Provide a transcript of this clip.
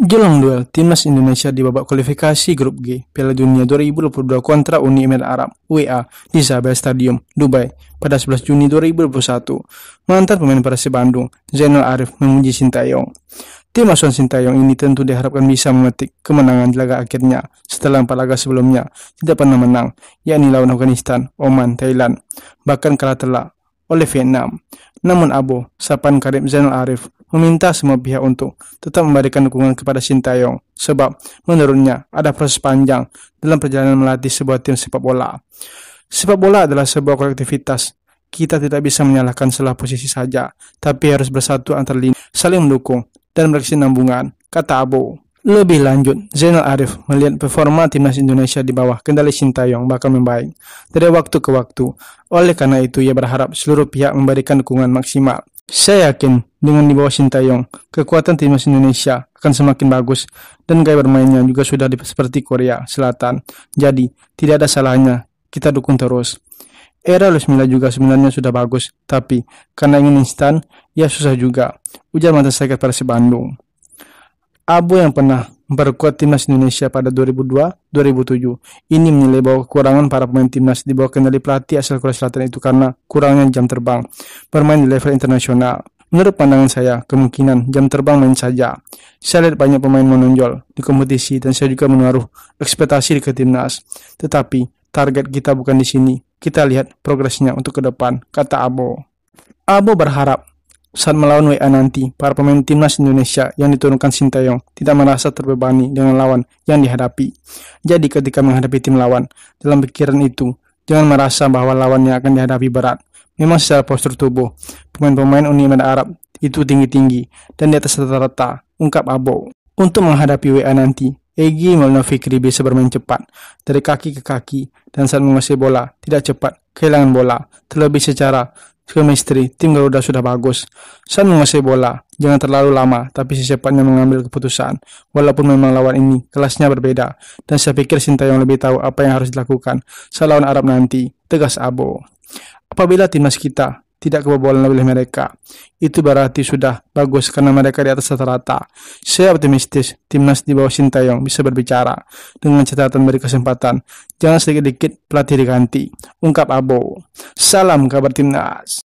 Jelang duel timnas Indonesia di babak kualifikasi grup G Piala Dunia 2022 kontra Uni Emirat Arab (WA) di Zabel Stadium, Dubai pada 11 Juni 2021. Mantan pemain Persib Bandung, Zainal Arif memuji Sintayong. Tim asuhan Sintayong ini tentu diharapkan bisa memetik kemenangan di laga akhirnya setelah empat laga sebelumnya tidak pernah menang, yakni lawan Afghanistan, Oman, Thailand, bahkan kalah telak oleh Vietnam. Namun Abu, sapan karim Zainal Arif meminta semua pihak untuk tetap memberikan dukungan kepada Shin Sintayong sebab menurutnya ada proses panjang dalam perjalanan melatih sebuah tim sepak bola. Sepak bola adalah sebuah kolektivitas. Kita tidak bisa menyalahkan salah posisi saja, tapi harus bersatu antar lini, saling mendukung, dan berkesinambungan, kata Abu. Lebih lanjut, Zainal Arif melihat performa timnas Indonesia di bawah kendali Shin Sintayong bakal membaik dari waktu ke waktu. Oleh karena itu, ia berharap seluruh pihak memberikan dukungan maksimal saya yakin dengan dibawa Sintayong, kekuatan timnas Indonesia akan semakin bagus dan gaya bermainnya juga sudah seperti Korea Selatan. Jadi, tidak ada salahnya kita dukung terus. Era Luis Milla juga sebenarnya sudah bagus, tapi karena ingin instan, ya susah juga. Ujar mantan striker Persib Bandung. Abu yang pernah memperkuat timnas Indonesia pada 2002-2007. Ini menilai bahwa kekurangan para pemain timnas di bawah kendali pelatih asal Korea Selatan itu karena kurangnya jam terbang bermain di level internasional. Menurut pandangan saya, kemungkinan jam terbang main saja. Saya lihat banyak pemain menonjol di kompetisi dan saya juga menaruh ekspektasi di ke timnas. Tetapi, target kita bukan di sini. Kita lihat progresnya untuk ke depan, kata Abo. Abo berharap saat melawan WA nanti, para pemain timnas Indonesia yang diturunkan Sintayong tidak merasa terbebani dengan lawan yang dihadapi. Jadi ketika menghadapi tim lawan, dalam pikiran itu, jangan merasa bahwa lawannya akan dihadapi berat. Memang secara postur tubuh, pemain-pemain Uni Emirat Arab itu tinggi-tinggi dan di atas rata-rata, ungkap Abo. Untuk menghadapi WA nanti, Egi Maulana Fikri bisa bermain cepat, dari kaki ke kaki, dan saat menguasai bola, tidak cepat, kehilangan bola, terlebih secara chemistry, tim Garuda sudah bagus. Saya menguasai bola, jangan terlalu lama, tapi secepatnya mengambil keputusan. Walaupun memang lawan ini kelasnya berbeda, dan saya pikir Sinta yang lebih tahu apa yang harus dilakukan Saya lawan Arab nanti, tegas Abo. Apabila timnas kita tidak kebobolan oleh mereka. Itu berarti sudah bagus karena mereka di atas rata-rata. Saya optimistis timnas di bawah Sintayong bisa berbicara dengan catatan beri kesempatan. Jangan sedikit-sedikit pelatih diganti. Ungkap Abo. Salam kabar timnas.